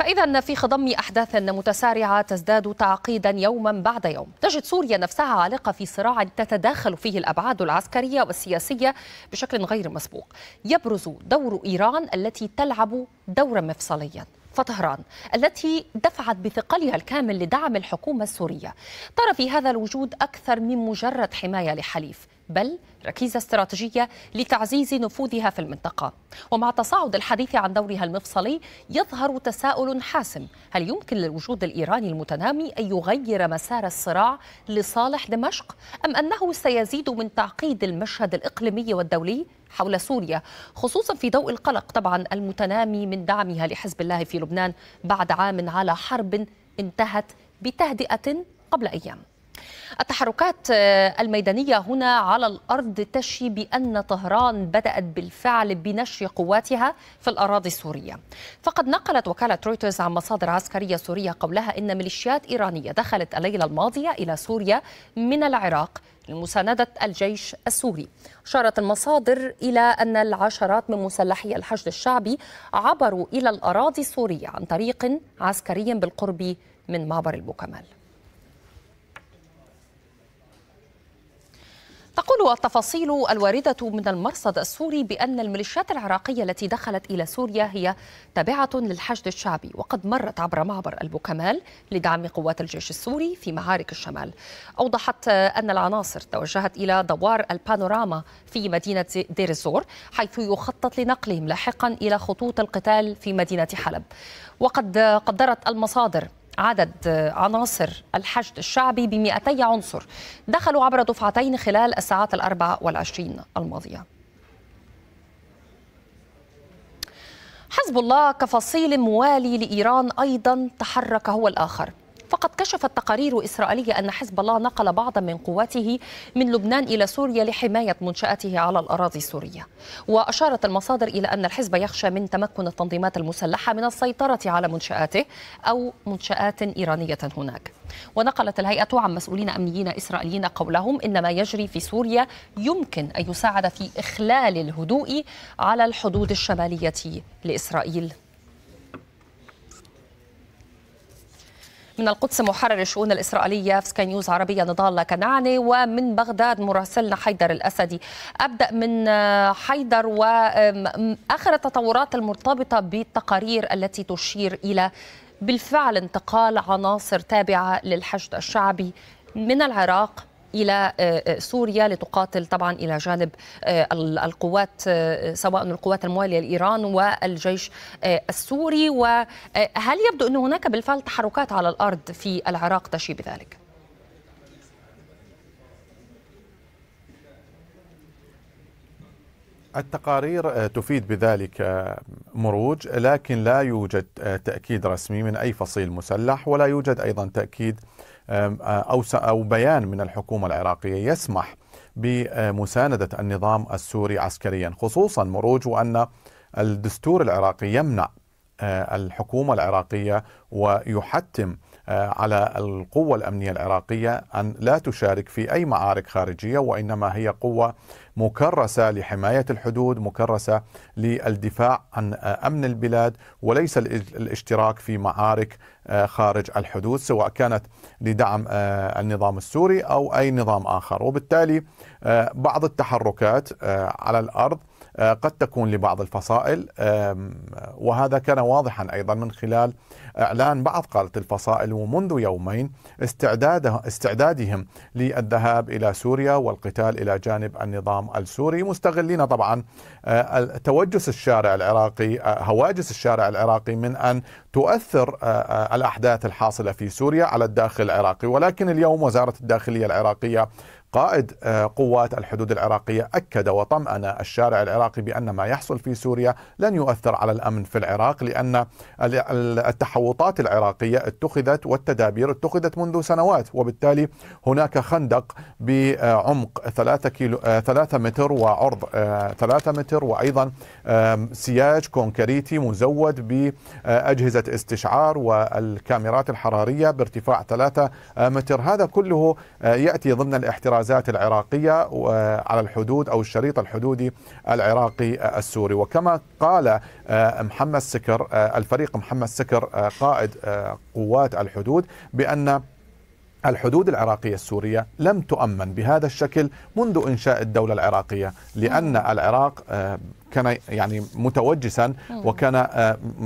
فإذا في خضم أحداث متسارعة تزداد تعقيدا يوما بعد يوم تجد سوريا نفسها عالقة في صراع تتداخل فيه الأبعاد العسكرية والسياسية بشكل غير مسبوق يبرز دور إيران التي تلعب دورا مفصليا فطهران التي دفعت بثقلها الكامل لدعم الحكومة السورية ترى في هذا الوجود أكثر من مجرد حماية لحليف بل ركيزة استراتيجية لتعزيز نفوذها في المنطقة ومع تصاعد الحديث عن دورها المفصلي يظهر تساؤل حاسم هل يمكن للوجود الإيراني المتنامي أن يغير مسار الصراع لصالح دمشق أم أنه سيزيد من تعقيد المشهد الإقليمي والدولي حول سوريا خصوصا في ضوء القلق طبعا المتنامي من دعمها لحزب الله في لبنان بعد عام على حرب انتهت بتهدئة قبل أيام التحركات آه، الميدانية هنا على الأرض تشي بأن طهران بدأت بالفعل بنشر قواتها في الأراضي السورية فقد نقلت وكالة رويترز عن مصادر عسكرية سورية قولها إن ميليشيات إيرانية دخلت الليلة الماضية إلى سوريا من العراق لمساندة الجيش السوري أشارت المصادر إلى أن العشرات من مسلحي الحشد الشعبي عبروا إلى الأراضي السورية عن طريق عسكري بالقرب من معبر البوكمال تقول التفاصيل الواردة من المرصد السوري بأن الميليشيات العراقية التي دخلت إلى سوريا هي تابعة للحشد الشعبي وقد مرت عبر معبر البوكمال لدعم قوات الجيش السوري في معارك الشمال أوضحت أن العناصر توجهت إلى دوار البانوراما في مدينة دير الزور حيث يخطط لنقلهم لاحقا إلى خطوط القتال في مدينة حلب وقد قدرت المصادر عدد عناصر الحشد الشعبي ب 200 عنصر دخلوا عبر دفعتين خلال الساعات الأربع والعشرين الماضية حزب الله كفصيل موالي لإيران أيضا تحرك هو الآخر فقد كشفت تقارير إسرائيلية أن حزب الله نقل بعضا من قواته من لبنان إلى سوريا لحماية منشأته على الأراضي السورية وأشارت المصادر إلى أن الحزب يخشى من تمكن التنظيمات المسلحة من السيطرة على منشآته أو منشآت إيرانية هناك ونقلت الهيئة عن مسؤولين أمنيين إسرائيليين قولهم إن ما يجري في سوريا يمكن أن يساعد في إخلال الهدوء على الحدود الشمالية لإسرائيل من القدس محرر الشؤون الإسرائيلية في سكاي نيوز عربية نضال كنعاني ومن بغداد مراسلنا حيدر الأسدي أبدأ من آه، حيدر وآخر التطورات المرتبطة بالتقارير التي تشير إلى بالفعل انتقال عناصر تابعة للحشد الشعبي من العراق الى آه، آه، سوريا لتقاتل طبعا الى جانب آه، القوات سواء القوات المواليه لايران والجيش السوري وهل يبدو ان هناك بالفعل تحركات على الارض في العراق تشي بذلك؟ التقارير تفيد بذلك مروج لكن لا يوجد تأكيد رسمي من أي فصيل مسلح ولا يوجد أيضا تأكيد أو, أو بيان من الحكومة العراقية يسمح بمساندة النظام السوري عسكريا خصوصا مروج أن الدستور العراقي يمنع الحكومة العراقية ويحتم آه، على القوة الأمنية العراقية أن لا تشارك في أي معارك خارجية وإنما هي قوة مكرسة لحماية الحدود مكرسة للدفاع عن آه، أمن البلاد وليس الاشتراك في معارك آه، خارج الحدود سواء كانت لدعم النظام السوري أو أي نظام آخر وبالتالي بعض التحركات على الأرض آه، قد تكون لبعض الفصائل وهذا كان واضحا ايضا من خلال اعلان بعض قاده الفصائل ومنذ يومين استعداده استعدادهم للذهاب الى سوريا والقتال الى جانب النظام السوري مستغلين طبعا آه، توجس الشارع العراقي آه، هواجس الشارع العراقي من ان تؤثر الاحداث الحاصله في سوريا على الداخل العراقي ولكن اليوم وزاره الداخليه العراقيه قائد آه، قوات الحدود العراقية أكد وطمأن الشارع العراقي بأن ما يحصل في سوريا لن يؤثر على الأمن في العراق لأن التحوطات العراقية اتخذت والتدابير اتخذت منذ سنوات وبالتالي هناك خندق بعمق ثلاثة, كيلو آه، ثلاثة متر وعرض آه، ثلاثة متر وأيضا سياج كونكريتي مزود بأجهزة استشعار والكاميرات الحرارية بارتفاع ثلاثة متر هذا كله يأتي ضمن الاحترازات الغازات العراقية على الحدود أو الشريط الحدودي العراقي السوري وكما قال آه، محمد سكر آه، الفريق محمد سكر آه، قائد قوات الحدود بأن الحدود العراقية السورية لم تؤمن بهذا الشكل منذ إنشاء الدولة العراقية لأن العراق كان يعني متوجسا وكان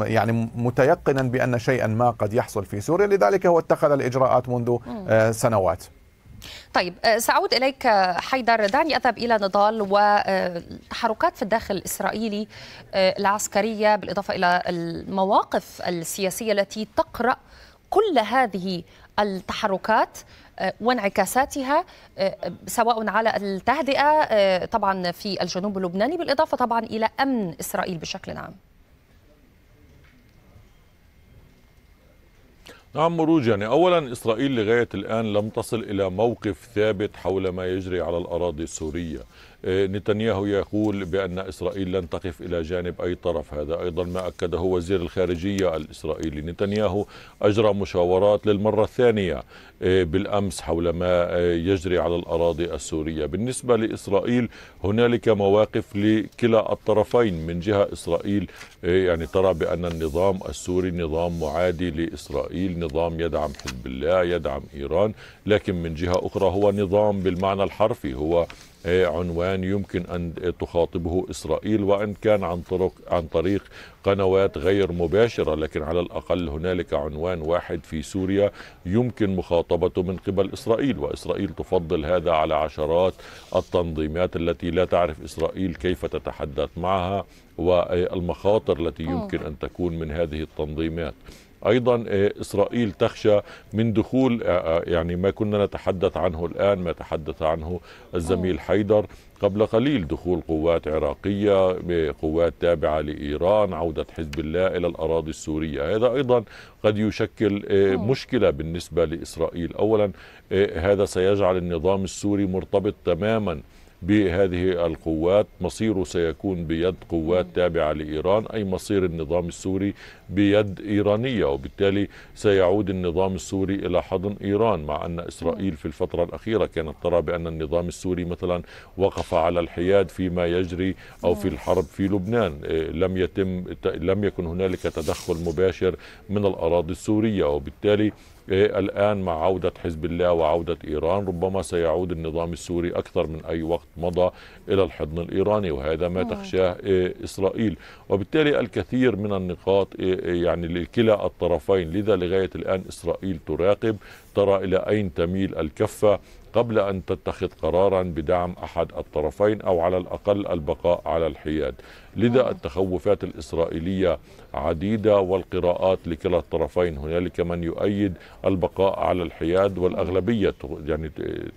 يعني متيقنا بأن شيئا ما قد يحصل في سوريا لذلك هو اتخذ الإجراءات منذ سنوات طيب آه، سأعود إليك آه، حيدر دعني أذهب إلى نضال وتحركات آه، في الداخل الإسرائيلي العسكرية بالإضافة إلى المواقف السياسية التي تقرأ كل هذه التحركات وانعكاساتها سواء على التهدئة طبعا في الجنوب اللبناني بالإضافة طبعا إلى أمن إسرائيل بشكل عام نعم مروج يعني أولا إسرائيل لغاية الآن لم تصل إلى موقف ثابت حول ما يجري على الأراضي السورية آه، نتنياهو يقول بأن إسرائيل لن تقف إلى جانب أي طرف هذا أيضا ما أكده وزير الخارجية الإسرائيلي نتنياهو أجرى مشاورات للمرة الثانية آه، بالأمس حول ما آه، يجري على الأراضي السورية بالنسبة لإسرائيل هنالك مواقف لكلا الطرفين من جهة إسرائيل يعني ترى بأن النظام السوري نظام معادي لإسرائيل نظام يدعم حزب الله يدعم إيران لكن من جهة أخرى هو نظام بالمعنى الحرفي هو إيه عنوان يمكن أن تخاطبه إسرائيل وإن كان عن طرق عن طريق قنوات غير مباشرة لكن على الأقل هنالك عنوان واحد في سوريا يمكن مخاطبته من قبل إسرائيل وإسرائيل تفضل هذا على عشرات التنظيمات التي لا تعرف إسرائيل كيف تتحدث معها والمخاطر التي يمكن أن تكون من هذه التنظيمات ايضا آه، اسرائيل تخشى من دخول آه، آه، يعني ما كنا نتحدث عنه الان ما تحدث عنه الزميل حيدر قبل قليل دخول قوات عراقية قوات تابعة لإيران عودة حزب الله إلى الأراضي السورية هذا أيضا قد يشكل مشكلة بالنسبة لإسرائيل أولا هذا سيجعل النظام السوري مرتبط تماما بهذه القوات مصيره سيكون بيد قوات تابعة لإيران أي مصير النظام السوري بيد إيرانية وبالتالي سيعود النظام السوري إلى حضن إيران مع أن إسرائيل في الفترة الأخيرة كانت ترى بأن النظام السوري مثلا وقف على الحياد فيما يجري أو في نعم. الحرب في لبنان إيه، لم يتم لم يكن هنالك تدخل مباشر من الأراضي السورية وبالتالي إيه، الآن مع عودة حزب الله وعودة إيران ربما سيعود النظام السوري أكثر من أي وقت مضى إلى الحضن الإيراني وهذا ما تخشاه إيه، إسرائيل وبالتالي الكثير من النقاط إيه، يعني لكلا الطرفين لذا لغاية الآن إسرائيل تراقب ترى إلى أين تميل الكفة قبل أن تتخذ قرارا بدعم أحد الطرفين أو على الأقل البقاء على الحياد لذا التخوفات الإسرائيلية عديدة والقراءات لكلا الطرفين هنالك من يؤيد البقاء على الحياد والأغلبية يعني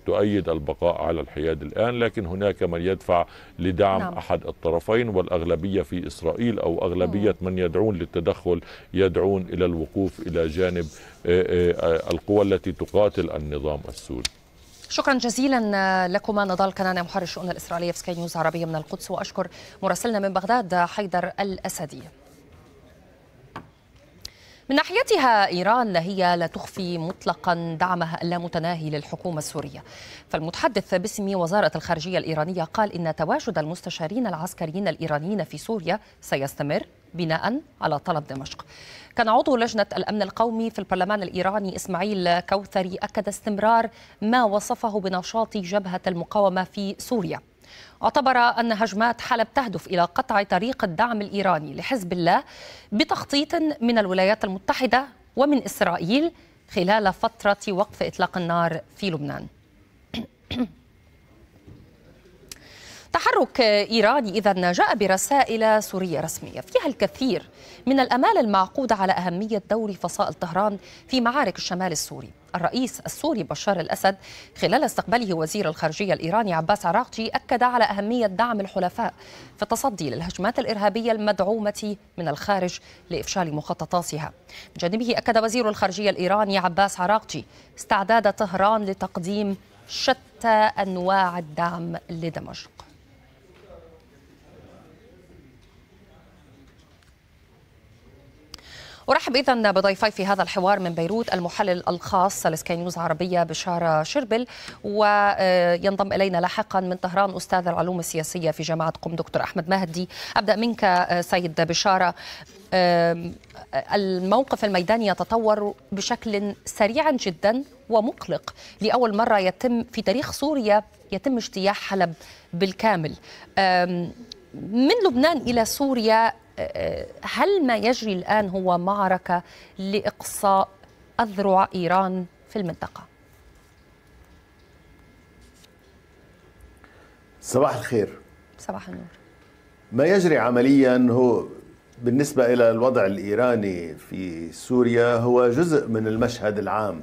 تؤيد البقاء على الحياد الآن لكن هناك من يدفع لدعم نعم. أحد الطرفين والأغلبية في إسرائيل أو أغلبية من يدعون للتدخل يدعون إلى الوقوف إلى جانب القوى التي تقاتل النظام السوري شكرا جزيلا آه، لكما نضال كنانة محرر الشؤون الإسرائيلية في سكاي نيوز عربية من القدس وأشكر مراسلنا من بغداد حيدر الأسدي من ناحيتها إيران هي لا تخفي مطلقا دعمها اللامتناهي للحكومة السورية فالمتحدث باسم وزارة الخارجية الإيرانية قال إن تواجد المستشارين العسكريين الإيرانيين في سوريا سيستمر بناء على طلب دمشق كان عضو لجنة الأمن القومي في البرلمان الإيراني إسماعيل كوثري أكد استمرار ما وصفه بنشاط جبهة المقاومة في سوريا اعتبر أن هجمات حلب تهدف إلى قطع طريق الدعم الإيراني لحزب الله بتخطيط من الولايات المتحدة ومن إسرائيل خلال فترة وقف إطلاق النار في لبنان تحرك إيراني إذا جاء برسائل سورية رسمية فيها الكثير من الأمال المعقودة على أهمية دور فصائل طهران في معارك الشمال السوري الرئيس السوري بشار الأسد خلال استقباله وزير الخارجية الإيراني عباس عراقجي أكد على أهمية دعم الحلفاء في التصدي للهجمات الإرهابية المدعومة من الخارج لإفشال مخططاتها بجانبه جانبه أكد وزير الخارجية الإيراني عباس عراقجي استعداد طهران لتقديم شتى أنواع الدعم لدمشق ورحب اذا بضيفي في هذا الحوار من بيروت المحلل الخاص لسكاي نيوز عربيه بشاره شربل وينضم الينا لاحقا من طهران استاذ العلوم السياسيه في جامعه قم دكتور احمد مهدي ابدا منك آه، سيد بشاره آه، الموقف الميداني يتطور بشكل سريع جدا ومقلق لأول مرة يتم في تاريخ سوريا يتم اجتياح حلب بالكامل من لبنان إلى سوريا هل ما يجري الآن هو معركة لإقصاء أذرع إيران في المنطقة؟ صباح الخير صباح النور ما يجري عمليا هو بالنسبة إلى الوضع الإيراني في سوريا هو جزء من المشهد العام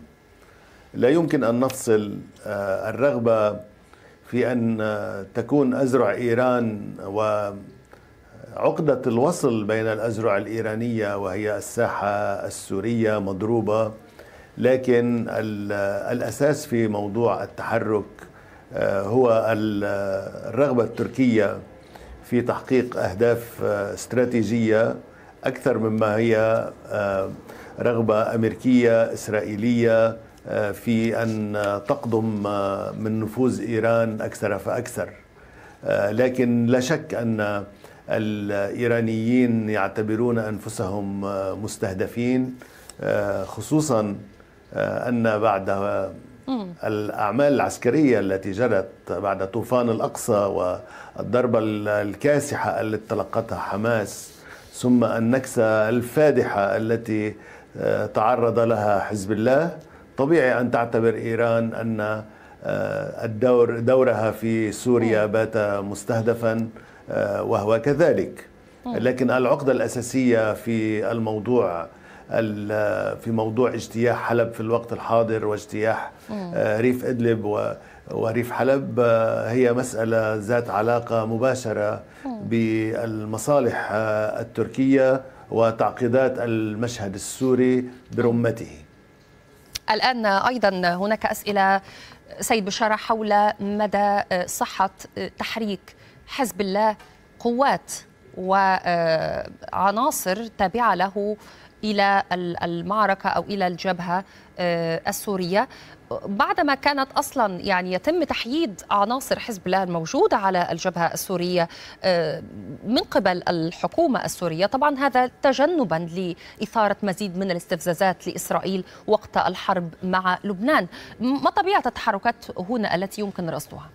لا يمكن أن نفصل آه، الرغبة في أن آه، تكون أزرع إيران و عقدة الوصل بين الأزرع الإيرانية وهي الساحة السورية مضروبة لكن الأساس في موضوع التحرك آه، هو الرغبة التركية في تحقيق أهداف آه، استراتيجية أكثر مما هي آه، رغبة أمريكية إسرائيلية في أن تقضم من نفوذ إيران أكثر فأكثر لكن لا شك أن الايرانيين يعتبرون انفسهم مستهدفين آه، خصوصا آه، ان بعد آه، الاعمال العسكريه التي جرت بعد طوفان الاقصى والضربه الكاسحه التي تلقتها حماس ثم النكسه الفادحه التي تعرض لها حزب الله طبيعي ان تعتبر ايران ان الدور دورها في سوريا بات مستهدفا آه، وهو كذلك لكن العقدة الأساسية في الموضوع في موضوع اجتياح حلب في الوقت الحاضر واجتياح آه، ريف إدلب وريف حلب آه، هي مسألة ذات علاقة مباشرة بالمصالح التركية وتعقيدات المشهد السوري برمته الآن أيضا هناك أسئلة سيد بشارة حول مدى صحة تحريك حزب الله قوات وعناصر آه، تابعه له الى المعركه او الى الجبهه آه، السوريه بعدما كانت اصلا يعني يتم تحييد عناصر حزب الله الموجوده على الجبهه السوريه آه، من قبل الحكومه السوريه، طبعا هذا تجنبا لاثاره مزيد من الاستفزازات لاسرائيل وقت الحرب مع لبنان، ما طبيعه التحركات هنا التي يمكن رصدها؟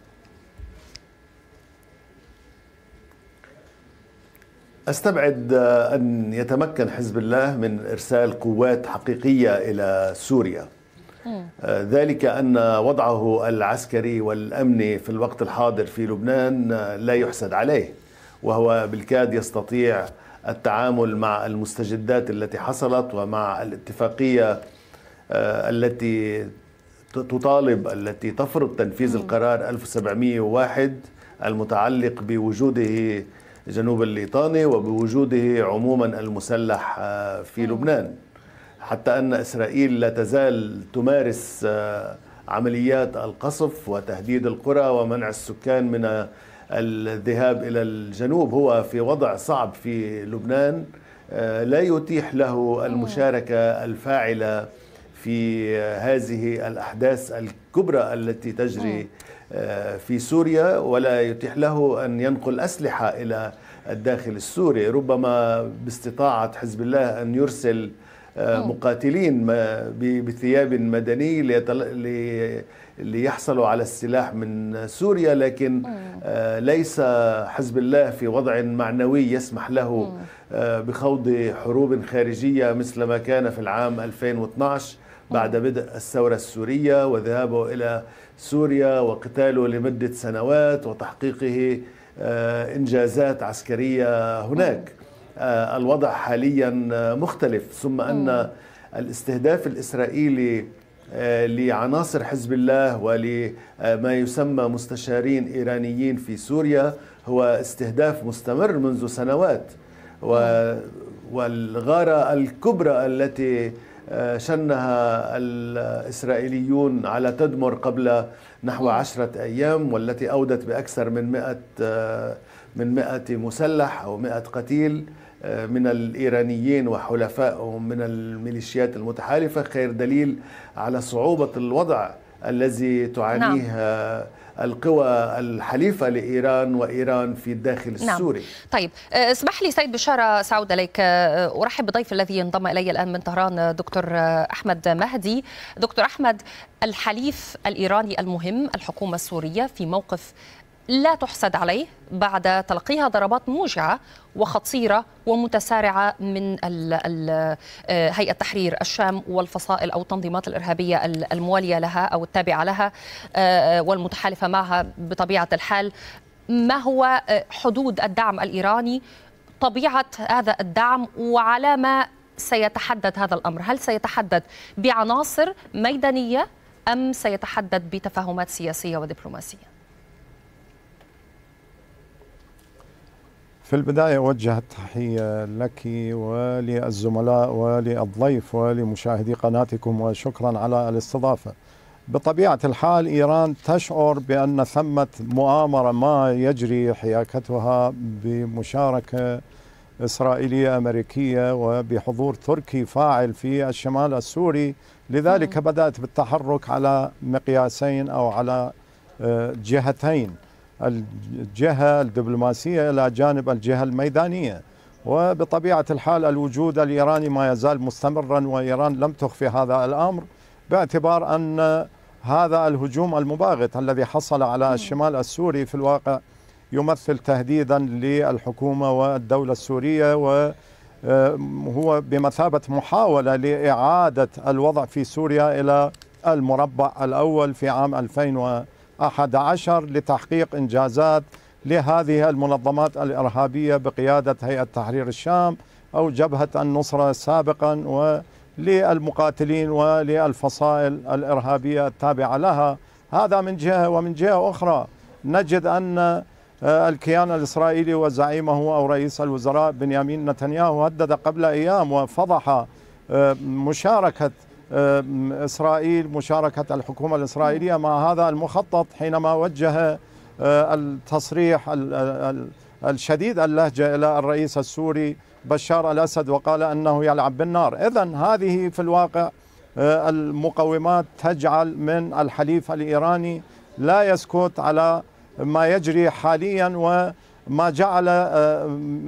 استبعد ان يتمكن حزب الله من ارسال قوات حقيقيه الى سوريا ذلك ان وضعه العسكري والامني في الوقت الحاضر في لبنان لا يحسد عليه وهو بالكاد يستطيع التعامل مع المستجدات التي حصلت ومع الاتفاقيه آه، التي تطالب التي تفرض تنفيذ القرار 1701 المتعلق بوجوده جنوب الليطاني وبوجوده عموما المسلح آه، في لبنان حتى أن إسرائيل لا تزال تمارس آه، عمليات القصف وتهديد القرى ومنع السكان من آه، الذهاب إلى الجنوب هو في وضع صعب في لبنان لا يتيح له المشاركة الفاعلة في هذه الأحداث الكبرى التي تجري آه، في سوريا ولا يتيح له أن ينقل أسلحة إلى الداخل السوري ربما باستطاعة حزب الله أن يرسل آه، مقاتلين بثياب مدني ليحصلوا على السلاح من سوريا لكن آه، ليس حزب الله في وضع معنوي يسمح له بخوض حروب خارجية مثل ما كان في العام 2012 بعد بدء الثورة السورية وذهابه إلى سوريا وقتاله لمدة سنوات وتحقيقه آه، إنجازات عسكرية هناك آه، الوضع حاليا مختلف ثم أن الاستهداف الإسرائيلي آه، لعناصر حزب الله ولما يسمى مستشارين إيرانيين في سوريا هو استهداف مستمر منذ سنوات والغارة الكبرى التي شنها الإسرائيليون على تدمر قبل نحو عشرة أيام والتي أودت بأكثر من مئة من مئة مسلح أو مئة قتيل آه، من الإيرانيين وحلفائهم من الميليشيات المتحالفة خير دليل على صعوبة الوضع الذي تعانيه نعم. القوى الحليفة لإيران وإيران في الداخل نعم. السوري طيب آه، اسمح لي سيد بشارة سعود إليك آه، أرحب بضيف الذي ينضم إلي الآن من طهران آه، دكتور أحمد مهدي دكتور أحمد الحليف الإيراني المهم الحكومة السورية في موقف لا تحسد عليه بعد تلقيها ضربات موجعة وخطيرة ومتسارعة من ال الـ آه، هيئة تحرير الشام والفصائل أو التنظيمات الإرهابية الموالية لها أو التابعة لها آه، آه، والمتحالفة معها بطبيعة الحال ما هو حدود الدعم الإيراني طبيعة هذا الدعم وعلى ما سيتحدد هذا الأمر هل سيتحدد بعناصر ميدانية أم سيتحدد بتفاهمات سياسية ودبلوماسية في البداية أوجه التحية لك وللزملاء وللضيف ولمشاهدي قناتكم وشكرا على الاستضافة بطبيعة الحال إيران تشعر بأن ثمة مؤامرة ما يجري حياكتها بمشاركة إسرائيلية أمريكية وبحضور تركي فاعل في الشمال السوري لذلك نعم. بدأت بالتحرك على مقياسين أو على آه، جهتين الجهة الدبلوماسية إلى جانب الجهة الميدانية وبطبيعة الحال الوجود الإيراني ما يزال مستمرا وإيران لم تخفي هذا الأمر باعتبار أن هذا الهجوم المباغت الذي حصل على الشمال السوري في الواقع يمثل تهديدا للحكومة والدولة السورية و آه، هو بمثابة محاولة لإعادة الوضع في سوريا إلى المربع الأول في عام 2000 11 لتحقيق إنجازات لهذه المنظمات الإرهابية بقيادة هيئة تحرير الشام أو جبهة النصرة سابقا وللمقاتلين وللفصائل الإرهابية التابعة لها هذا من جهة ومن جهة أخرى نجد أن آه، الكيان الإسرائيلي وزعيمه أو رئيس الوزراء بنيامين نتنياهو هدد قبل أيام وفضح آه، مشاركة آه، إسرائيل مشاركة الحكومة الإسرائيلية مع هذا المخطط حينما وجه آه، التصريح الشديد اللهجة إلى الرئيس السوري بشار الأسد وقال أنه يلعب بالنار إذا هذه في الواقع آه، المقومات تجعل من الحليف الإيراني لا يسكت على ما يجري حاليا وما جعل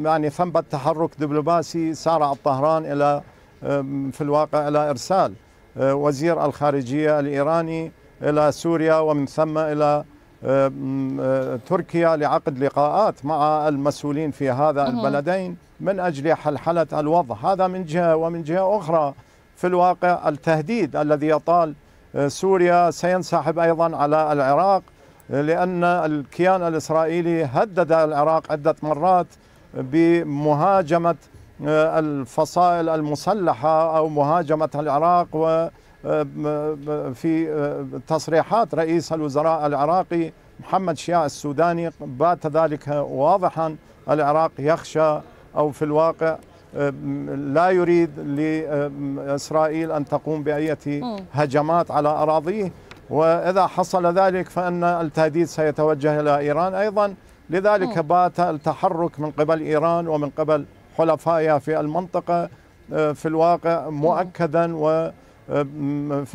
يعني ثمة تحرك دبلوماسي سارع طهران إلى في الواقع إلى إرسال آه، وزير الخارجية الإيراني إلى سوريا ومن ثم إلى آه، آه، تركيا لعقد لقاءات مع المسؤولين في هذا البلدين من أجل حلحلة الوضع هذا من جهة ومن جهة أخرى في الواقع التهديد الذي يطال سوريا سينسحب أيضا على العراق لأن الكيان الإسرائيلي هدد العراق عدة مرات بمهاجمة الفصائل المسلحة أو مهاجمة العراق في تصريحات رئيس الوزراء العراقي محمد شياء السوداني بات ذلك واضحا العراق يخشى أو في الواقع لا يريد لإسرائيل أن تقوم بأية هجمات على أراضيه وإذا حصل ذلك فإن التهديد سيتوجه إلى إيران أيضا لذلك بات التحرك من قبل إيران ومن قبل حلفائها في المنطقة آه، في الواقع مؤكدا وفي آه،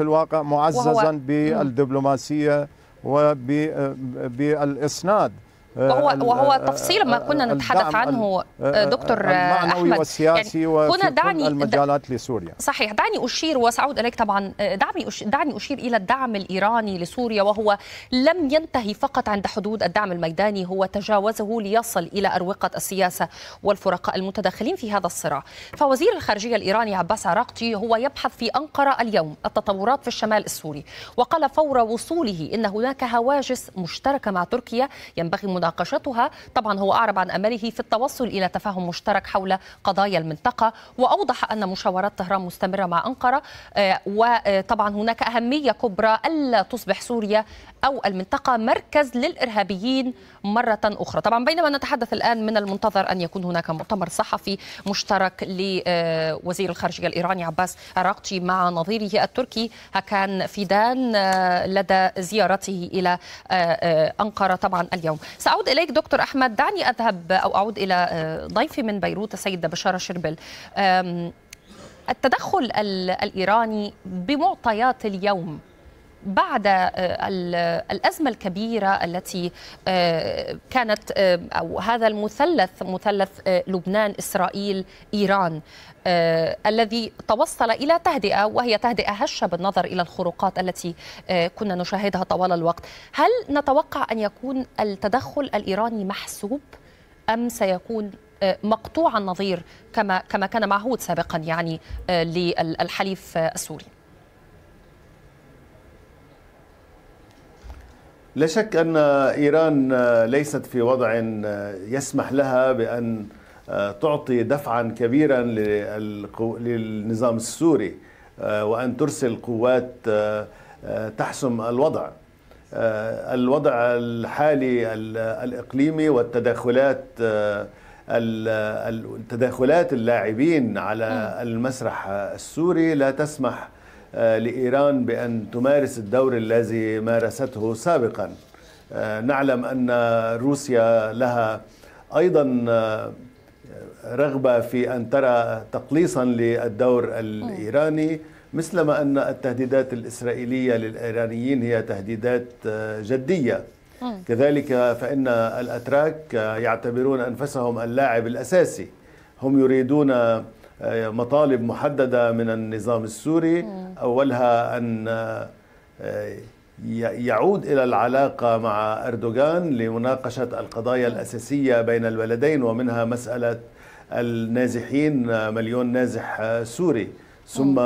الواقع معززا بالدبلوماسية وبالإسناد آه، وهو وهو آه، تفصيل ما آه، كنا نتحدث عنه دكتور احمد يعني والسياسي يعني كنا دعني المجالات لسوريا صحيح دعني اشير وساعود اليك طبعا دعني دعني اشير الى الدعم الايراني لسوريا وهو لم ينتهي فقط عند حدود الدعم الميداني هو تجاوزه ليصل الى اروقه السياسه والفرقاء المتداخلين في هذا الصراع فوزير الخارجيه الايراني عباس عراقتي هو يبحث في انقره اليوم التطورات في الشمال السوري وقال فور وصوله ان هناك هواجس مشتركه مع تركيا ينبغي مناقشتها طبعا هو أعرب عن أمله في التوصل إلى تفاهم مشترك حول قضايا المنطقة وأوضح أن مشاورات طهران مستمرة مع أنقرة آه، وطبعا هناك أهمية كبرى ألا تصبح سوريا أو المنطقة مركز للإرهابيين مرة أخرى طبعا بينما نتحدث الآن من المنتظر أن يكون هناك مؤتمر صحفي مشترك لوزير الخارجية الإيراني عباس عراقتي مع نظيره التركي هكان فيدان آه، لدى زيارته إلى آه، آه، أنقرة طبعا اليوم سأعود إليك دكتور أحمد دعني أذهب أو أعود إلى ضيفي من بيروت السيدة بشارة شربل التدخل الإيراني بمعطيات اليوم بعد آه، الأزمة الكبيرة التي آه، كانت آه، أو هذا المثلث مثلث لبنان إسرائيل إيران الذي توصل إلى تهدئة وهي تهدئة هشة بالنظر إلى الخروقات التي كنا نشاهدها طوال الوقت هل نتوقع أن يكون التدخل الإيراني محسوب أم سيكون مقطوع النظير كما كما كان معهود سابقا يعني للحليف السوري لا شك أن إيران آه، ليست في وضع آه، يسمح لها بأن آه، تعطي دفعا كبيرا للنظام السوري وأن ترسل قوات تحسم الوضع الوضع الحالي الإقليمي والتداخلات التداخلات اللاعبين على المسرح السوري لا تسمح آه، لإيران بأن تمارس الدور الذي مارسته سابقا آه، نعلم أن روسيا لها أيضا آه، رغبة في أن ترى تقليصا للدور الإيراني مثلما أن التهديدات الإسرائيلية للإيرانيين هي تهديدات جدية كذلك فإن الأتراك يعتبرون أنفسهم اللاعب الأساسي هم يريدون مطالب محددة من النظام السوري أولها أن آه، يعود إلى العلاقة مع أردوغان لمناقشة القضايا الأساسية بين البلدين ومنها مسألة النازحين آه، مليون نازح آه، سوري ثم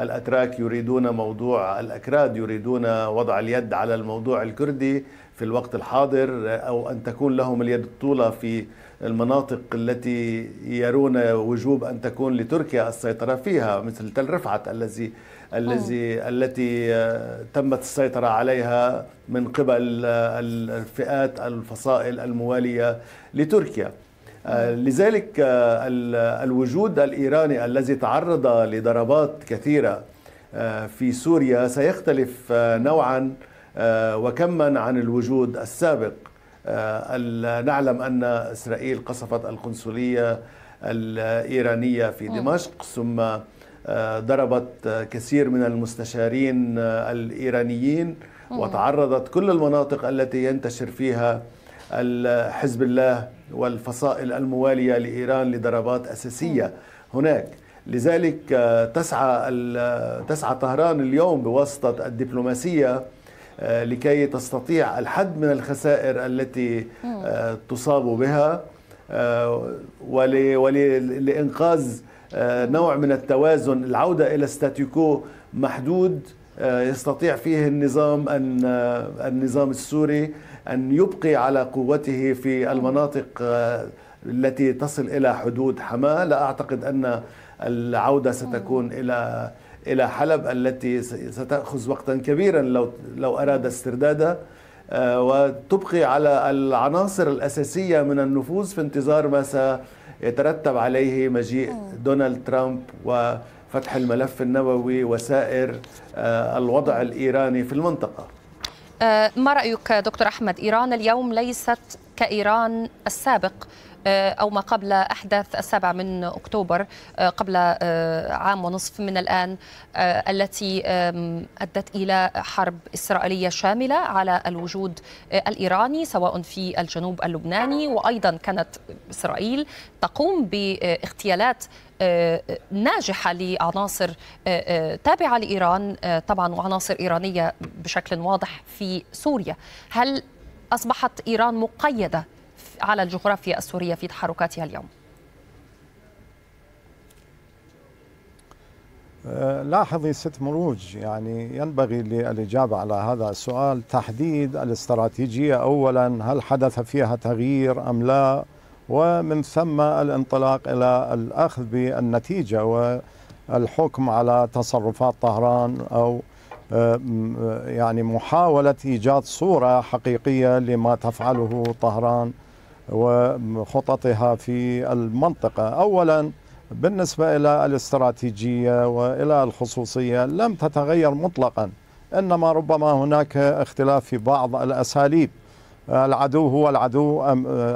الأتراك يريدون موضوع الأكراد يريدون وضع اليد على الموضوع الكردي في الوقت الحاضر أو أن تكون لهم اليد الطولة في المناطق التي يرون وجوب ان تكون لتركيا السيطره فيها مثل تل رفعت الذي الذي التي آه، تمت السيطره عليها من قبل آه، الفئات الفصائل المواليه لتركيا آه، لذلك الوجود الايراني الذي تعرض لضربات كثيره في سوريا سيختلف نوعا وكما عن الوجود السابق آه، نعلم أن إسرائيل قصفت القنصلية الإيرانية في دمشق ثم آه، ضربت آه، كثير من المستشارين الإيرانيين وتعرضت كل المناطق التي ينتشر فيها حزب الله والفصائل الموالية لإيران لضربات أساسية هناك لذلك تسعى تسعى طهران اليوم بواسطة الدبلوماسية آه، لكي تستطيع الحد من الخسائر التي آه، تصاب بها آه، ولإنقاذ نوع من التوازن العودة إلى ستاتيكو محدود يستطيع فيه النظام أن النظام السوري أن يبقي على قوته في المناطق التي تصل إلى حدود حماة لا أعتقد أن العودة ستكون إلى إلى حلب التي ستأخذ وقتا كبيرا لو, لو أراد استردادها آه، وتبقي على العناصر الأساسية من النفوذ في انتظار ما سيترتب عليه مجيء دونالد ترامب وفتح الملف النووي وسائر آه، الوضع الإيراني في المنطقة آه، ما رأيك دكتور أحمد إيران اليوم ليست كإيران السابق آه، أو ما قبل أحداث السابع من أكتوبر آه، قبل آه، عام ونصف من الآن التي أدت إلى حرب إسرائيلية شاملة على الوجود الإيراني سواء في الجنوب اللبناني وأيضا كانت إسرائيل تقوم باغتيالات ناجحه لعناصر تابعه لايران طبعا وعناصر ايرانيه بشكل واضح في سوريا هل اصبحت ايران مقيده على الجغرافيا السورية في تحركاتها اليوم؟ أه، لاحظي ست مروج يعني ينبغي للإجابة على هذا السؤال تحديد الاستراتيجية أولا هل حدث فيها تغيير أم لا ومن ثم الانطلاق إلى الأخذ بالنتيجة والحكم على تصرفات طهران أو أه، يعني محاولة إيجاد صورة حقيقية لما تفعله طهران وخططها في المنطقة أولا بالنسبة إلى الاستراتيجية وإلى الخصوصية لم تتغير مطلقا إنما ربما هناك اختلاف في بعض الأساليب العدو هو العدو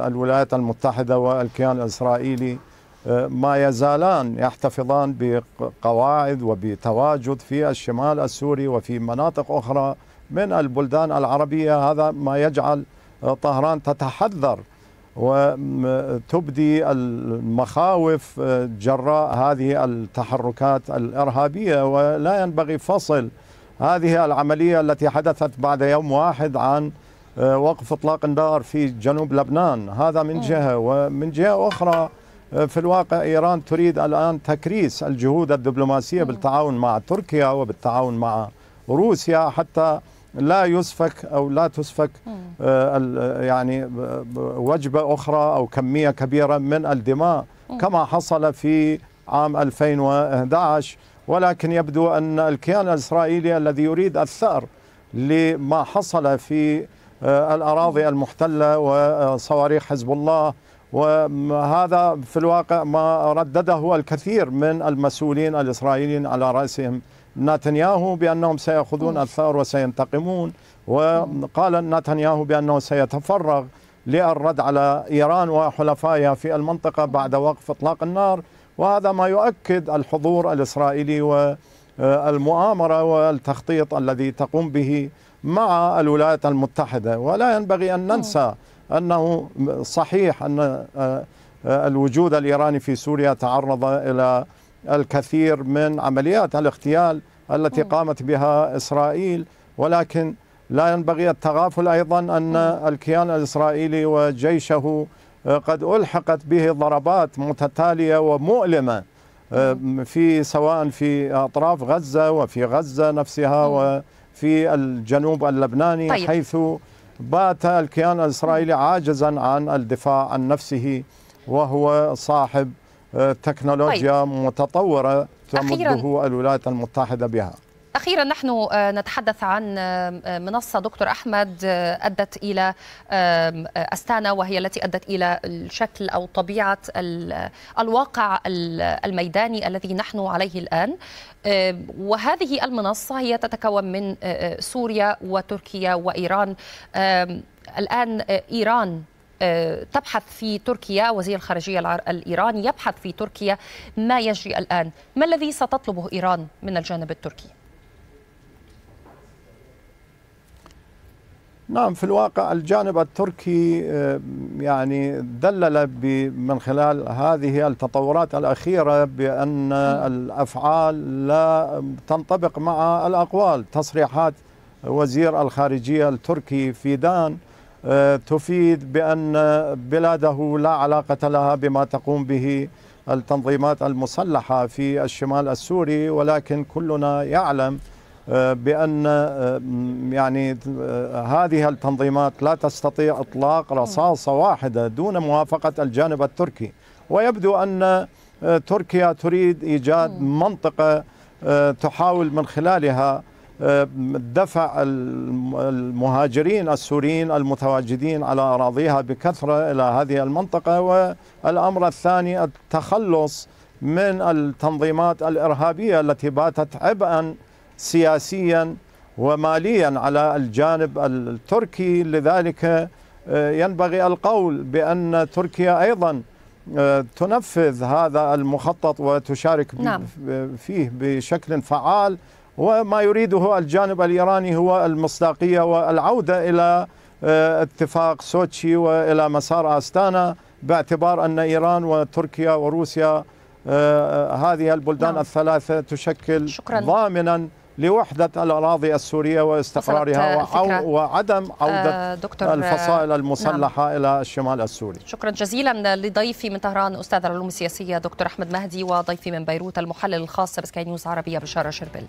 الولايات المتحدة والكيان الإسرائيلي ما يزالان يحتفظان بقواعد وبتواجد في الشمال السوري وفي مناطق أخرى من البلدان العربية هذا ما يجعل طهران تتحذر وتبدي المخاوف آه، جراء هذه التحركات الارهابيه ولا ينبغي فصل هذه العمليه التي حدثت بعد يوم واحد عن آه، وقف اطلاق النار في جنوب لبنان هذا من جهه ومن جهه اخرى آه، في الواقع ايران تريد الان تكريس الجهود الدبلوماسيه بالتعاون مع تركيا وبالتعاون مع روسيا حتى لا يسفك او لا تسفك آه، يعني وجبه اخرى او كميه كبيره من الدماء كما حصل في عام 2011 ولكن يبدو ان الكيان الاسرائيلي الذي يريد الثار لما حصل في آه، الاراضي المحتله وصواريخ حزب الله وهذا في الواقع ما ردده الكثير من المسؤولين الاسرائيليين على راسهم نتنياهو بأنهم سيأخذون الثار وسينتقمون وقال نتنياهو بأنه سيتفرغ للرد على إيران وحلفائها في المنطقة بعد وقف إطلاق النار وهذا ما يؤكد الحضور الإسرائيلي والمؤامرة والتخطيط الذي تقوم به مع الولايات المتحدة ولا ينبغي أن ننسى أنه صحيح أن الوجود الإيراني في سوريا تعرض إلى الكثير من عمليات الاغتيال التي قامت بها إسرائيل ولكن لا ينبغي التغافل أيضا أن الكيان الإسرائيلي وجيشه آه، قد ألحقت به ضربات متتالية ومؤلمة آه، في سواء في أطراف غزة وفي غزة نفسها وفي الجنوب اللبناني طيب. حيث بات الكيان الإسرائيلي عاجزا عن الدفاع عن نفسه وهو صاحب آه، تكنولوجيا طيب. متطوره تمده الولايات المتحده بها أخيرا نحن آه، نتحدث عن آه، منصة دكتور أحمد أدت إلى أستانا وهي التي أدت إلى الشكل أو طبيعة الواقع الميداني الذي نحن عليه الآن وهذه المنصة هي تتكون من سوريا وتركيا وإيران الآن إيران آه، تبحث في تركيا وزير الخارجية الإيراني يبحث في تركيا ما يجري الآن ما الذي ستطلبه إيران من الجانب التركي؟ نعم في الواقع الجانب التركي آه، يعني دلل من خلال هذه التطورات الأخيرة بأن الأفعال لا تنطبق مع الأقوال تصريحات وزير الخارجية التركي في دان آه، تفيد بأن بلاده لا علاقة لها بما تقوم به التنظيمات المسلحة في الشمال السوري ولكن كلنا يعلم آه، بأن آه، يعني هذه التنظيمات لا تستطيع إطلاق رصاصة واحدة دون موافقة الجانب التركي ويبدو أن تركيا تريد إيجاد منطقة تحاول من خلالها دفع المهاجرين السوريين المتواجدين على أراضيها بكثرة إلى هذه المنطقة والأمر الثاني التخلص من التنظيمات الإرهابية التي باتت عبئا سياسيا وماليا على الجانب التركي لذلك آه، ينبغي القول بأن تركيا أيضا آه، تنفذ هذا المخطط وتشارك نعم. فيه بشكل فعال وما يريده الجانب الإيراني هو المصداقية والعودة إلى آه، اتفاق سوتشي وإلى مسار أستانا باعتبار أن إيران وتركيا وروسيا آه، آه، هذه البلدان نعم. الثلاثة تشكل شكرا. ضامنا لوحدة الأراضي السورية واستقرارها أو وعدم عودة دكتور الفصائل نعم. المسلحة نعم. إلى الشمال السوري شكرا جزيلا لضيفي من طهران أستاذ العلوم السياسية دكتور أحمد مهدي وضيفي من بيروت المحلل الخاص بسكاي نيوز عربية بشارة شربل